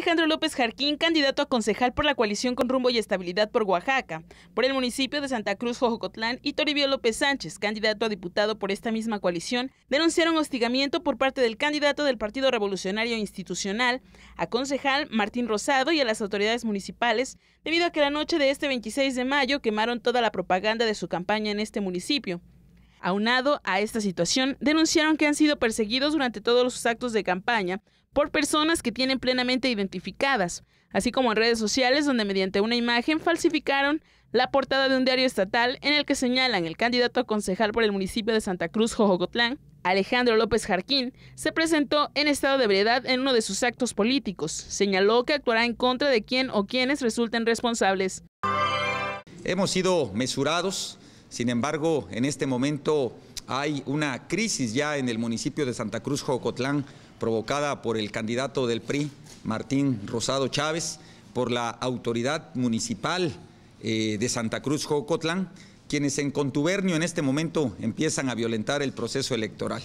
Alejandro López Jarquín, candidato a concejal por la coalición con rumbo y estabilidad por Oaxaca, por el municipio de Santa Cruz, Jojocotlán, y Toribio López Sánchez, candidato a diputado por esta misma coalición, denunciaron hostigamiento por parte del candidato del Partido Revolucionario Institucional a concejal Martín Rosado y a las autoridades municipales, debido a que la noche de este 26 de mayo quemaron toda la propaganda de su campaña en este municipio. Aunado a esta situación, denunciaron que han sido perseguidos durante todos sus actos de campaña por personas que tienen plenamente identificadas, así como en redes sociales donde mediante una imagen falsificaron la portada de un diario estatal en el que señalan el candidato a concejal por el municipio de Santa Cruz, Jojocotlán, Alejandro López Jarquín, se presentó en estado de ebriedad en uno de sus actos políticos. Señaló que actuará en contra de quien o quienes resulten responsables. Hemos sido mesurados, sin embargo, en este momento hay una crisis ya en el municipio de Santa Cruz, Jocotlán, provocada por el candidato del PRI, Martín Rosado Chávez, por la autoridad municipal eh, de Santa Cruz, Jocotlán, quienes en contubernio en este momento empiezan a violentar el proceso electoral.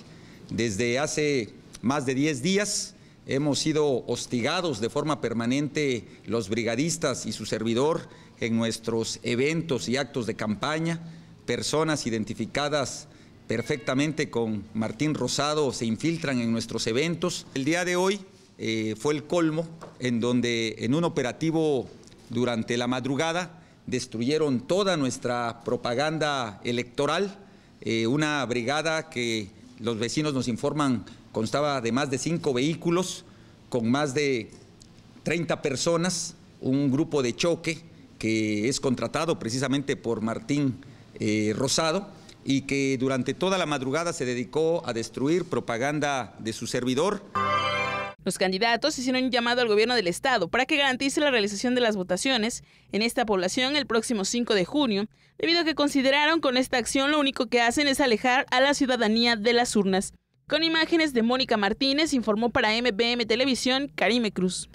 Desde hace más de 10 días hemos sido hostigados de forma permanente los brigadistas y su servidor en nuestros eventos y actos de campaña, personas identificadas perfectamente con Martín Rosado se infiltran en nuestros eventos. El día de hoy eh, fue el colmo en donde en un operativo durante la madrugada destruyeron toda nuestra propaganda electoral, eh, una brigada que los vecinos nos informan constaba de más de cinco vehículos con más de 30 personas, un grupo de choque que es contratado precisamente por Martín eh, rosado y que durante toda la madrugada se dedicó a destruir propaganda de su servidor. Los candidatos hicieron un llamado al gobierno del estado para que garantice la realización de las votaciones en esta población el próximo 5 de junio, debido a que consideraron con esta acción lo único que hacen es alejar a la ciudadanía de las urnas. Con imágenes de Mónica Martínez informó para MBM Televisión Karime Cruz.